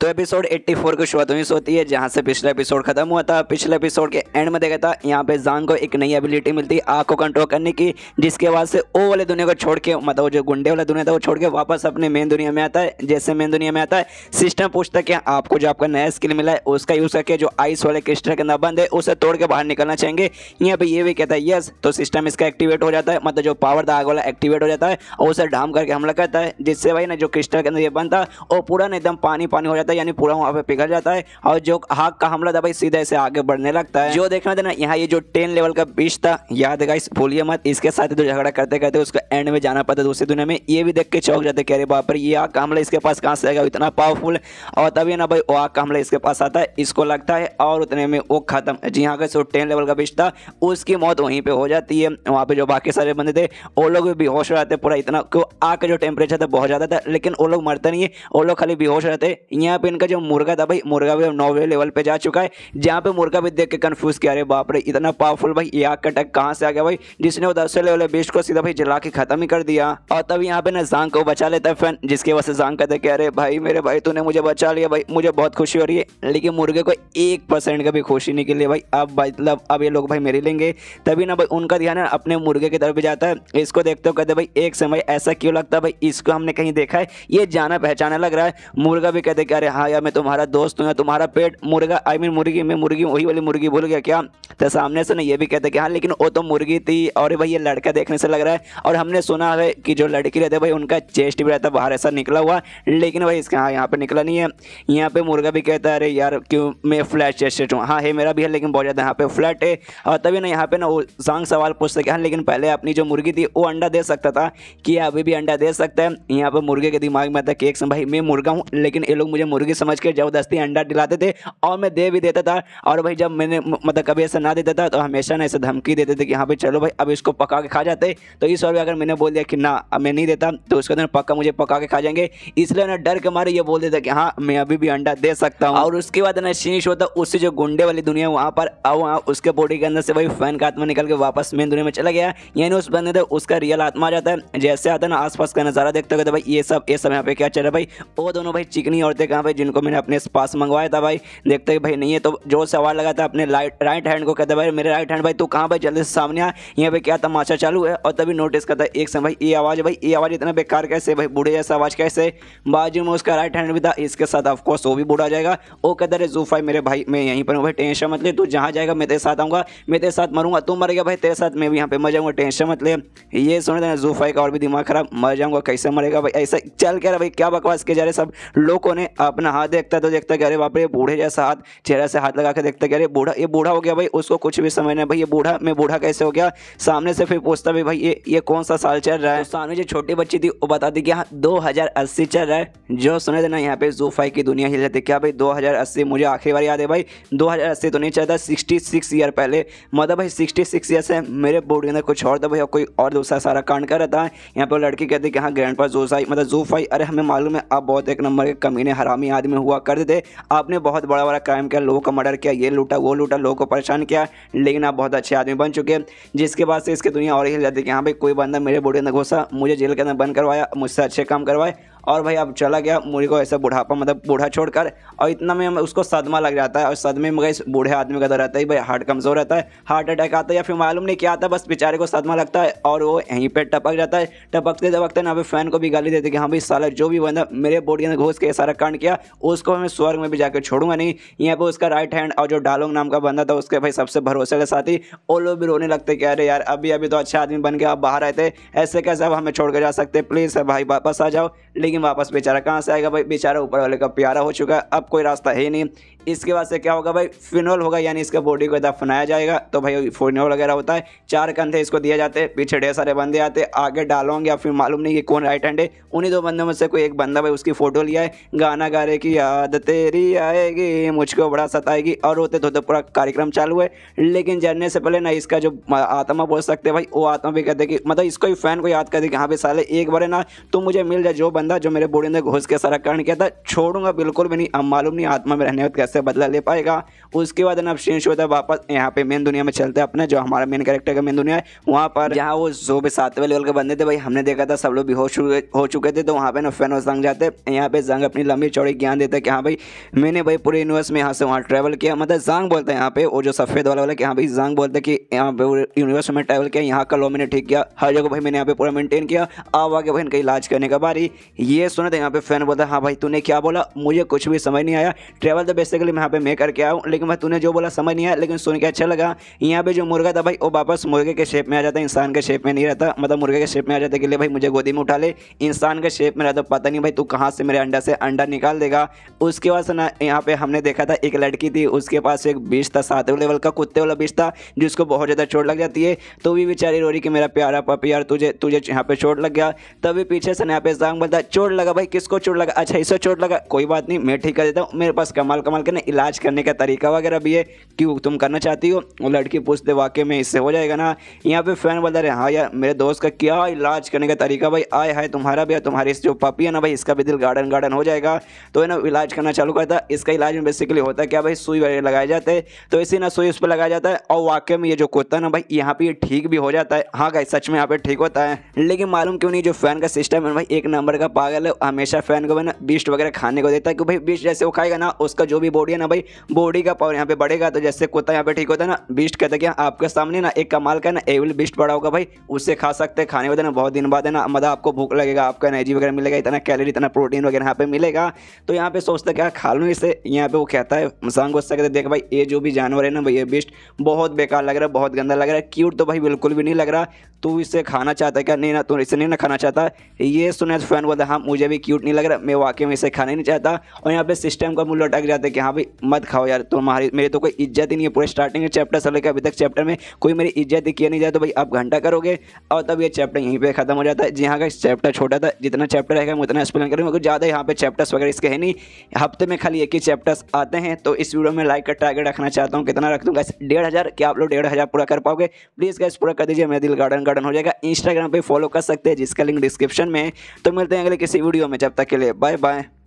तो एपिसोड 84 की शुरुआत उन्नीस होती है जहाँ से पिछला एपिसोड खत्म हुआ था पिछले एपिसोड के एंड में देखा था यहाँ पे जांग को एक नई एबिलिटी मिलती है आग को कंट्रोल करने की जिसके बाद से ओ वाले दुनिया को छोड़ के मतलब जो गुंडे वाला दुनिया था वो छोड़ के वापस अपने मेन दुनिया में आता है जैसे मेन दुनिया में आता है सिस्टम पूछता है कि आपको जो आपका नया स्किल मिला है उसका यूज़ करके जो आइस वाले क्रिस्टल के अंदर बंद है उसे तोड़ के बाहर निकलना चाहेंगे यहाँ पे ये भी कहता है यस तो सिस्टम इसका एक्टिवेट हो जाता है मतलब जो पावर था आग वाला एक्टिवेट हो जाता है और उसे डाम करके हमला करता है जिससे भाई ना जो क्रिस्टल के अंदर ये बंद था वो पूरा ना एकदम पानी पानी हो जाता जाता है यानी पूरा वहाँ पे पिघल जाता है और जो हाक का हमला था भाई सीधा ऐसे आगे बढ़ने लगता है जो देखना था ना यहाँ ये जो टेन लेवल का बीच था याद है भूलिए मत इसके साथ जो तो झगड़ा करते करते उसका एंड में जाना पड़ता दूसरी दुनिया में ये भी देख के चौक जाते कह बाप ये आग का हमला इसके पास कहाँ से आएगा इतना पावरफुल और तभी ना भाई वो आग का हमला इसके पास आता है इसको लगता है और उतने में वो खत्म जी हाँ अगर टेन लेवल का बीच था उसकी मौत वहीं पर हो जाती है वहाँ पर जो बाकी सारे बंदे थे वो लोग भी बेहोश रहते पूरा इतना क्यों आग का जो टेम्परेचर था बहुत ज़्यादा था लेकिन वो लोग मरते नहीं है वो लोग खाली बेहोश रहते यहाँ यहाँ पे इनका जो मुर्गा था भाई मुर्गा भी नौवे लेवल पे जा चुका है जहाँ पे मुर्गा भी देख के कन्फ्यूज किया अरे बाप रे इतना पावरफुल भाई ये आग का अटैक कहाँ से आ गया भाई जिसने वो दसवें लेवल बेस्ट को सीधा भाई जला के खत्म ही कर दिया और तब यहाँ पे ना जांग को बचा लेता है फैन जिसकी वजह से जांग का देखे अरे भाई मेरे भाई तूने मुझे बचा लिया भाई मुझे बहुत खुशी हो रही है लेकिन मुर्गे को एक परसेंट का भी खुशी नहीं के लिए भाई अब मतलब अब ये लोग भाई मेरे लेंगे तभी ना भाई उनका ध्यान अपने मुर्गे की तरफ जाता है इसको देखते हो कहते भाई एक समय ऐसा क्यों लगता है भाई इसको हमने कहीं देखा है ये जाना पहचाना लग रहा है मुर्गा भी कहते कि अरे अरे हाँ यार मैं तुम्हारा दोस्त हूँ या तुम्हारा पेट मुर्गा आई मीन मुर्गी मैं मुर्गी वही वाली मुर्गी भूल गया क्या तो सामने से ना ये भी कहते कि हाँ लेकिन वो तो मुर्गी थी और भाई ये लड़का देखने से लग रहा है और हमने सुना है कि जो लड़की रहती है भाई उनका चेस्ट भी रहता है बाहर ऐसा निकला हुआ लेकिन भाई इसका हाँ यहाँ पर निकला नहीं है यहाँ पर मुर्गा भी कहता है अरे यार क्यों मैं फ्लैट चेस्ट हूँ हाँ है मेरा भी है लेकिन बहुत ज़्यादा यहाँ पे फ्लैट है और तभी ना यहाँ पे ना वो सांग सवाल पूछ सके हाँ लेकिन पहले अपनी जो मुर्गी थी वो अंडा दे सकता था कि हाँ, अभी भी अंडा दे सकता है यहाँ पर मुर्गे के दिमाग में आता है कि एक भाई मैं मुर्गा हूँ लेकिन ये लोग मुझे मुर्गी समझ के ज़बरदस्ती अंडा दिलाते थे और मैं दे भी देता था और भाई जब मैंने मतलब कभी ऐसा ना देता था तो हमेशा ना ऐसे धमकी देते थे कि हाँ भाई चलो भाई अब इसको पका के खा जाते तो इस बार भी अगर मैंने बोल दिया कि ना अब मैं नहीं देता तो उसके अंदर पक्का मुझे पका के खा जाएंगे इसलिए ना डर के मारे ये बोल देता कि हाँ मैं अभी भी अंडा दे सकता हूँ और उसके बाद ना शीश होता उससे जो गुंडे वाली दुनिया वहाँ पर वहाँ उसके बॉडी के अंदर से भाई फैन का आत्मा निकल के वापस मेन दुनिया में चला गया यानी उस बंदे तो उसका रियल आत्मा आ जाता है जैसे आता है ना आसपास का नज़ारा देखते हो तो भाई ये सब ये सब यहाँ पे क्या चल रहा है भाई वो दोनों भाई चिकनी औरतें कहाँ भाई जिनको मैंने अपने पास मंगवाया था भाई देखते कि भाई नहीं है तो जो सवाल लगा था अपने राइट हैंड को कहता भाई मेरे राइट हैंड भाई तू कहाँ भाई जल्दी से सामने आ यहाँ पे क्या तमाशा चालू है और तभी नोटिस करता एक समय भाई ये आवाज़ भाई ये आवाज़ इतना बेकार कैसे भाई बूढ़े जैसा आवाज़ कैसे बाजू में उसका राइट हैंड भी था इसके साथ ऑफकोर्स वो भी बूढ़ा जाएगा वो कहता है जूफाई मेरे भाई मैं यहीं पर हूँ भाई टेंशन मत ले तू जहाँ जाएगा मैं तेरे साथ आऊँगा मैं तेरे साथ मरूंगा तू मरेगा भाई तेरे साथ मैं भी यहाँ पे मर जाऊँगा टेंशन मत ले ये सुन देना जूफाई का और भी दिमाग खराब मर जाऊँगा कैसे मरेगा भाई ऐसा चल क्या भाई क्या बकवास के जा रहे सब लोगों ने आप अपना हाथ देखता तो देखता कि अरे बाप रे बूढ़े जैसा हाथ चेहरा से हाथ लगा के देखता कि अरे बूढ़ा ये बूढ़ा हो गया भाई उसको कुछ भी समझना भाई ये बूढ़ा मैं बूढ़ा कैसे हो गया सामने से फिर पूछता भी भाई ये ये कौन सा साल चल रहा है तो सामने जो छोटी बच्ची थी वो बताती कि हाँ दो चल रहा है जो सुने थे ना यहाँ पे जूफाई की दुनिया हिल जाती क्या भाई दो मुझे आखिरी बार याद है भाई दो तो नहीं चलता सिक्सटी सिक्स ईयर पहले मतलब भाई सिक्सटी सिक्स ईयर से मेरे बोर्ड के अंदर कुछ और था भाई कोई और दूसरा सारा कांड कर रहा था यहाँ पर लड़की कहती कि हाँ ग्रैंड पास जूसाई मतलब जूफाई अरे हमें मालूम है आप बहुत एक नंबर के कमीने हराम हमी आदमी हुआ करते थे आपने बहुत बड़ा बड़ा क्राइम किया लोगों का मर्डर किया ये लूटा वो लूटा लोगों को परेशान किया लेकिन आप बहुत अच्छे आदमी बन चुके हैं जिसके बाद से इसकी दुनिया और हिल जाती है कि हाँ भाई कोई बंदा मेरे बूढ़े ने घोसा मुझे जेल के अंदर बंद करवाया मुझसे अच्छे काम करवाए और भाई अब चला गया मुझे को ऐसा बुढ़ापा मतलब बूढ़ा छोड़कर और इतना में उसको सदमा लग जाता है और सदमे में इस बूढ़े आदमी का तो रहता है भाई हार्ट कमज़ोर रहता है हार्ट अटैक आता है या फिर मालूम नहीं क्या आता बस बेचारे को सदमा लगता है और वो यहीं पर टपक जाता है टपकते टपकते ना भाई फैन को भी गाली देते कि हाँ भाई सारा जो भी बंदा मेरे बोर्ड के अंदर घुस के सारा कांड किया उसको मैं स्वर्ग में भी जाकर छोड़ूंगा नहीं यहाँ पर उसका राइट हैंड और जो डालोंग नाम का बंदा था उसके भाई सबसे भरोसे के ही वो लोग भी रोने लगते कि अरे यार अभी अभी तो अच्छा आदमी बन गया आप बाहर आए थे ऐसे कैसे अब हमें छोड़ कर जा सकते प्लीज़ भाई वापस आ जाओ लेकिन लेकिन वापस बेचारा कहाँ से आएगा भाई बेचारा ऊपर वाले का प्यारा हो चुका है अब कोई रास्ता है नहीं इसके बाद से क्या होगा भाई फिनोल होगा यानी इसका बॉडी को दफनाया जाएगा तो भाई फिनोल वगैरह होता है चार कंधे इसको दिए जाते हैं पीछे ढेर सारे बंदे आते हैं आगे डालोंगे या फिर मालूम नहीं कि कौन राइट हैंड है उन्हीं दो बंदों में से कोई एक बंदा भाई उसकी फ़ोटो लिया है गाना गा रहे की याद तेरी आएगी मुझको बड़ा सताएगी और होते तो, तो पूरा कार्यक्रम चालू है लेकिन जानने से पहले ना इसका जो आत्मा बोल सकते भाई वो आत्मा भी कहते कि मतलब इसको फैन को याद दे कि हाँ भाई साले एक बार ना तुम मुझे मिल जाए जो बंदा जो मेरे बॉडी ने घुस के सारा कारण किया था छोड़ूंगा बिल्कुल भी नहीं मालूम नहीं आत्मा में रहने कैसे से बदला ले पाएगा उसके बाद ना चेंज होता वापस यहाँ पे मेन दुनिया में चलते हैं अपने जो हमारा मेन कैरेक्टर का मेन दुनिया है वहाँ पर जहाँ वो जो भी सातवें लेवल के बंदे थे भाई हमने देखा था सब लोग भी हो चुके थे तो वहाँ पे ना फैन और जंग जाते यहाँ पे जंग अपनी लंबी चौड़ी ज्ञान देता कि हाँ भाई मैंने भाई पूरे यूनिवर्स में यहाँ से वहाँ ट्रैवल किया मतलब जंग बोलते हैं यहाँ पे वो जो सफ़ेद वाला वाला कि हाँ भाई जंग बोलते कि यहाँ पे यूनिवर्स में ट्रैवल किया यहाँ का लो मैंने ठीक किया हर जगह भाई मैंने यहाँ पे पूरा मेंटेन किया अब आगे भाई इनका इलाज करने का बारी ये सुना था तो यहाँ पे फैन बोलता हाँ भाई तूने क्या बोला मुझे कुछ भी समझ नहीं आया ट्रैवल तो बेसिकली लिए मैं यहाँ पे मैं करके आऊँ लेकिन भाई तूने जो बोला समझ नहीं आया लेकिन सुन के अच्छा लगा यहाँ पे जो मुर्गा था भाई वो वापस मुर्गे के शेप में आ जाता है इंसान के शेप में नहीं रहता मतलब मुर्गे के शेप में आ जाते के लिए भाई मुझे गोदी में उठा ले इंसान के शेप में रहता पता नहीं भाई तू कहाँ से मेरे अंडा से अंडा निकाल देगा उसके बाद ना यहाँ पे हमने देखा था एक लड़की थी उसके पास एक बीज था सात लेवल का कुत्ते वाला बीज था जिसको बहुत ज़्यादा चोट लग जाती है तो भी बेचारी रो रही कि मेरा प्यारा पापी यार तुझे तुझे यहाँ पे चोट लग गया तभी पीछे से यहाँ पे सांग बोलता चोट लगा भाई किसको चोट लगा अच्छा इससे चोट लगा कोई बात नहीं मैं ठीक कर देता हूँ मेरे पास कमाल कमाल के ना इलाज करने का तरीका वगैरह भी है कि तुम करना चाहती हो वो लड़की पूछते वाकई में इससे हो जाएगा ना यहाँ पे फैन बोलता रहे हाँ यार मेरे दोस्त का क्या इलाज करने का तरीका भाई आए हाय तुम्हारा भी तुम्हारी जो पपी है ना भाई इसका भी दिल गार्डन गार्डन हो जाएगा तो है ना इलाज करना चालू करता इसका इलाज में बेसिकली होता है क्या भाई सुई वगैरह लगाए जाते है तो इसी ना सुई उस पर लगाया जाता है और वाकई में ये जो कुत्ता है ना भाई यहाँ पर ठीक भी हो जाता है हाँ भाई सच में यहाँ पे ठीक होता है लेकिन मालूम क्यों नहीं जो फैन का सिस्टम है भाई एक नंबर का पागल है हमेशा फैन को ना बीस्ट वगैरह खाने को देता है कि भाई बीस्ट जैसे वो खाएगा ना उसका जो भी बॉडी है ना भाई बॉडी का पावर यहाँ पे बढ़ेगा तो जैसे कुत्ता यहाँ पे ठीक होता है ना बीस्ट कहते हैं आपके सामने ना एक कमाल का ना एविल बीस्ट बड़ा होगा भाई उससे खा सकते हैं खाने वाले तो ना बहुत दिन बाद है ना मतलब आपको भूख लगेगा आपको एनर्जी वगैरह मिलेगा इतना कैलरी इतना प्रोटीन वगैरह यहाँ पे मिलेगा तो यहाँ पे सोचते क्या खा लूँ इसे यहाँ पे वो कहता है मसान गुस्सा कहते देख भाई ये जो भी जानवर है ना भाई ये बीस्ट बहुत बेकार लग रहा है बहुत गंदा लग रहा है क्यूट तो भाई बिल्कुल भी नहीं लग रहा तू इसे खाना चाहता है क्या नहीं ना तू इसे नहीं ना खाना चाहता ये सुना फैन बोलता हाँ मुझे भी क्यूट नहीं लग रहा मैं वाकई में इसे खाना नहीं चाहता और यहाँ पे सिस्टम का मुल्ला अटक जाता है कि हाँ, हाँ भाई मत खाओ यार तुम्हारी तो मेरी तो कोई इज्जत ही नहीं है पूरे स्टार्टिंग के चैप्टर से लेकर अभी तक चैप्टर में कोई मेरी इज्जत ही किया नहीं जाए तो भाई आप घंटा करोगे और तब ये चैप्टर यहीं पर खत्म हो जाता है जी हाँ का चैप्टर छोटा था जितना चैप्टर रहेगा मैं उतना एक्सप्लेन करूँगा क्योंकि ज़्यादा यहाँ पर चैप्टर्स वगैरह इसके हैं नहीं हफ्ते में खाली एक ही चैप्टर्स आते हैं तो इस वीडियो में लाइक का टारगेट रखना चाहता हूँ कितना रख दूँगा डेढ़ हज़ार क्या आप लोग डेढ़ हज़ार पूरा कर पाओगे प्लीज़ गैस पूरा कर दीजिए मेरा दिल गार्डन गार्डन हो जाएगा इंस्टाग्राम पर फॉलो कर सकते हैं जिसका लिंक डिस्क्रिप्शन में तो मिलते हैं अगले किसी वीडियो में जब तक के लिए बाय बाय